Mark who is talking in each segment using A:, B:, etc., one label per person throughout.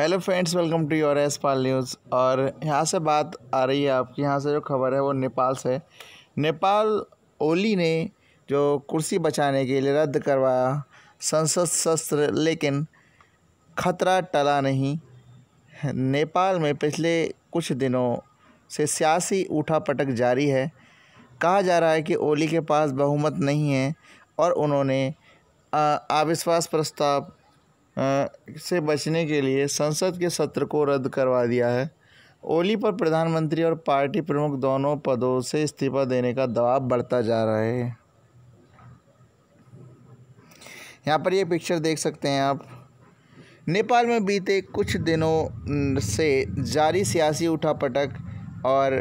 A: hello friends welcome to your एस पाल news और यहाँ से बात आ रही है आपकी यहाँ से जो खबर है वो नेपाल से नेपाल ओली ने जो कुर्सी बचाने के लिए रद्द करवाया संसद शस्त्र लेकिन खतरा टला नहीं नेपाल में पिछले कुछ दिनों से सियासी उठा पटक जारी है कहा जा रहा है कि ओली के पास बहुमत नहीं है और उन्होंने अविश्वास प्रस्ताव से बचने के लिए संसद के सत्र को रद्द करवा दिया है ओली पर प्रधानमंत्री और पार्टी प्रमुख दोनों पदों से इस्तीफा देने का दबाव बढ़ता जा रहा है यहाँ पर ये पिक्चर देख सकते हैं आप नेपाल में बीते कुछ दिनों से जारी सियासी उठापटक और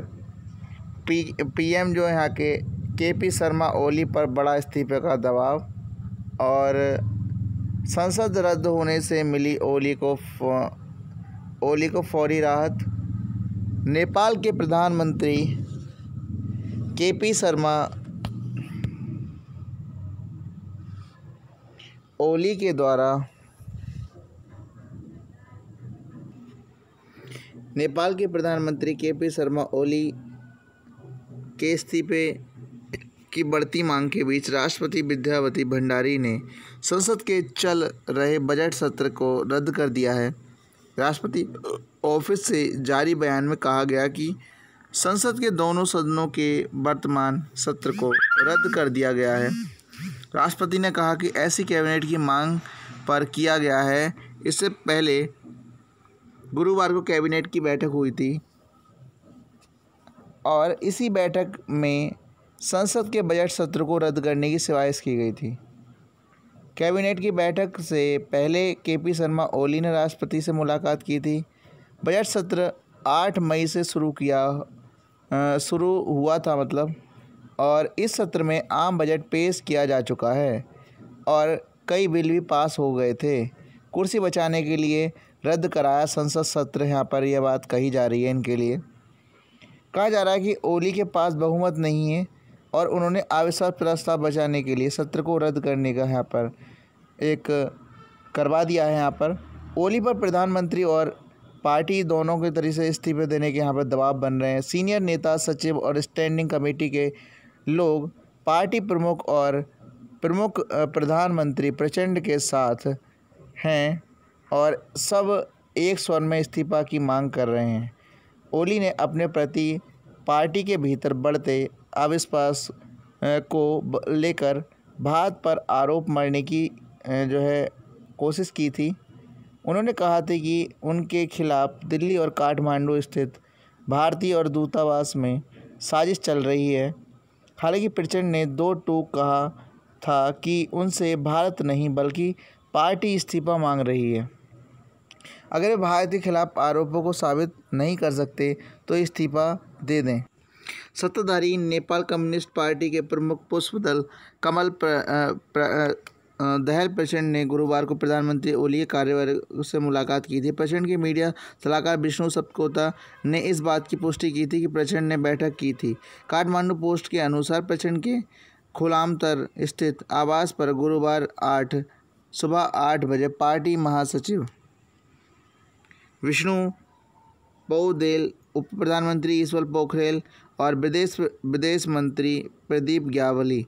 A: पी पीएम जो यहाँ के के पी शर्मा ओली पर बड़ा इस्तीफे का दबाव और संसद रद्द होने से मिली ओली को ओली को फौरी राहत नेपाल के प्रधानमंत्री के पी शर्मा ओली के द्वारा नेपाल के प्रधानमंत्री के पी शर्मा ओली के इस्तीफे की बढ़ती मांग के बीच राष्ट्रपति विद्यावती भंडारी ने संसद के चल रहे बजट सत्र को रद्द कर दिया है राष्ट्रपति ऑफिस से जारी बयान में कहा गया कि संसद के दोनों सदनों के वर्तमान सत्र को रद्द कर दिया गया है राष्ट्रपति ने कहा कि ऐसी कैबिनेट की मांग पर किया गया है इससे पहले गुरुवार को कैबिनेट की बैठक हुई थी और इसी बैठक में संसद के बजट सत्र को रद्द करने की सिफारिश की गई थी कैबिनेट की बैठक से पहले के पी शर्मा ओली ने राष्ट्रपति से मुलाकात की थी बजट सत्र 8 मई से शुरू किया शुरू हुआ था मतलब और इस सत्र में आम बजट पेश किया जा चुका है और कई बिल भी पास हो गए थे कुर्सी बचाने के लिए रद्द कराया संसद सत्र यहाँ पर यह बात कही जा रही है इनके लिए कहा जा रहा है कि ओली के पास बहुमत नहीं है और उन्होंने अविश्वास प्रस्ताव बचाने के लिए सत्र को रद्द करने का यहाँ पर एक करवा दिया है यहाँ पर ओली पर प्रधानमंत्री और पार्टी दोनों के तरीके से इस्तीफे देने के यहाँ पर दबाव बन रहे हैं सीनियर नेता सचिव और स्टैंडिंग कमेटी के लोग पार्टी प्रमुख और प्रमुख प्रधानमंत्री प्रचंड के साथ हैं और सब एक स्वर में इस्तीफा की मांग कर रहे हैं ओली ने अपने प्रति पार्टी के भीतर बढ़ते अविश्वास को लेकर भारत पर आरोप मारने की जो है कोशिश की थी उन्होंने कहा था कि उनके खिलाफ दिल्ली और काठमांडू स्थित भारतीय और दूतावास में साजिश चल रही है हालांकि प्रचंड ने दो टूक कहा था कि उनसे भारत नहीं बल्कि पार्टी इस्तीफा मांग रही है अगर वे भारत के खिलाफ आरोपों को साबित नहीं कर सकते तो इस्तीफा दे दें सत्ताधारी नेपाल कम्युनिस्ट पार्टी के प्रमुख पुष्प दल कमल प्र, प्र, दहल प्रचंड ने गुरुवार को प्रधानमंत्री ओली कार्यवाह से मुलाकात की थी प्रचंड के मीडिया सलाहकार विष्णु सपकोता ने इस बात की पुष्टि की थी कि प्रचंड ने बैठक की थी काठमांडू पोस्ट के अनुसार प्रचंड के खुलामतर स्थित आवास पर गुरुवार आठ सुबह आठ बजे पार्टी महासचिव विष्णु पौदेल उप प्रधानमंत्री ईश्वर पोखरेल और विदेश विदेश मंत्री प्रदीप ग्यावली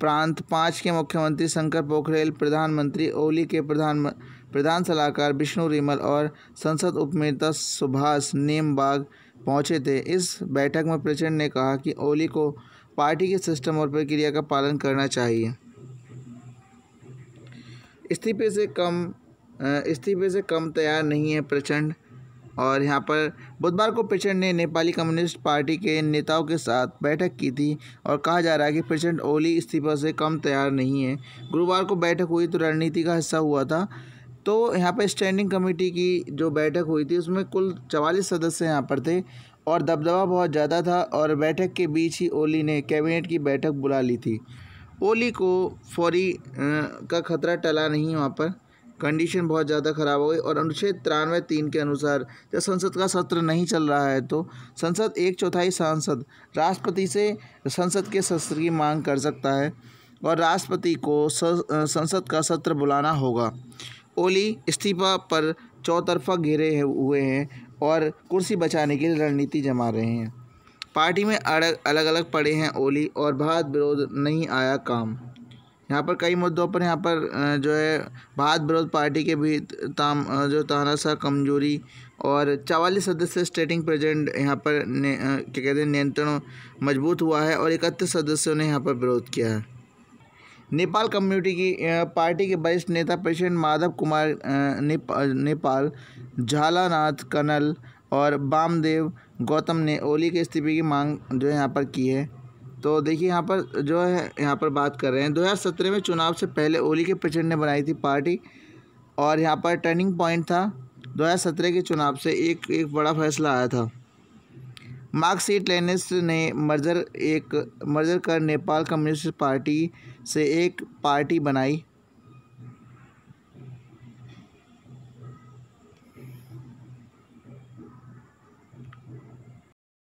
A: प्रांत पाँच के मुख्यमंत्री शंकर पोखरेल प्रधानमंत्री ओली के प्रधान प्रधान सलाहकार विष्णु रिमल और संसद उपनेता सुभाष नेमबाग पहुंचे थे इस बैठक में प्रचंड ने कहा कि ओली को पार्टी के सिस्टम और प्रक्रिया का पालन करना चाहिए इस्तीफे से कम इस्तीफे से कम तैयार नहीं है प्रचंड और यहाँ पर बुधवार को प्रचंड ने नेपाली कम्युनिस्ट पार्टी के नेताओं के साथ बैठक की थी और कहा जा रहा है कि प्रचंड ओली इस्तीफा से कम तैयार नहीं है गुरुवार को बैठक हुई तो रणनीति का हिस्सा हुआ था तो यहाँ पर स्टैंडिंग कमेटी की जो बैठक हुई थी उसमें कुल चवालीस सदस्य यहाँ पर थे और दबदबा बहुत ज़्यादा था और बैठक के बीच ही ओली ने कैबिनेट की बैठक बुला ली थी ओली को फौरी का खतरा टला नहीं वहाँ पर कंडीशन बहुत ज़्यादा ख़राब हो गई और अनुच्छेद तिरानवे तीन के अनुसार जब संसद का सत्र नहीं चल रहा है तो संसद एक चौथाई सांसद राष्ट्रपति से संसद के सत्र की मांग कर सकता है और राष्ट्रपति को संसद का सत्र बुलाना होगा ओली इस्तीफा पर चौतरफा घिरे हुए हैं और कुर्सी बचाने के लिए रणनीति जमा रहे हैं पार्टी में अलग अलग पड़े हैं ओली और भारत विरोध नहीं आया काम यहाँ पर कई मुद्दों पर यहाँ पर जो है भारत विरोध पार्टी के भी ताम जो तानाशाह कमजोरी और चवालीस सदस्य स्टेटिंग प्रेजेंट यहाँ पर ने क्या कहते हैं नियंत्रण मजबूत हुआ है और इकतीस सदस्यों ने यहाँ पर विरोध किया है नेपाल कम्युनिटी की पार्टी के वरिष्ठ नेता प्रेसिडेंट माधव कुमार नेपा, नेपाल झालानाथ कनल और बामदेव गौतम ने ओली के इस्तीफे की मांग जो है यहाँ पर की है तो देखिए यहाँ पर जो है यहाँ पर बात कर रहे हैं 2017 में चुनाव से पहले ओली के प्रचंड ने बनाई थी पार्टी और यहाँ पर टर्निंग पॉइंट था 2017 के चुनाव से एक एक बड़ा फैसला आया था सीट लेनिस ने मर्जर एक मर्जर कर नेपाल कम्युनिस्ट पार्टी से एक पार्टी बनाई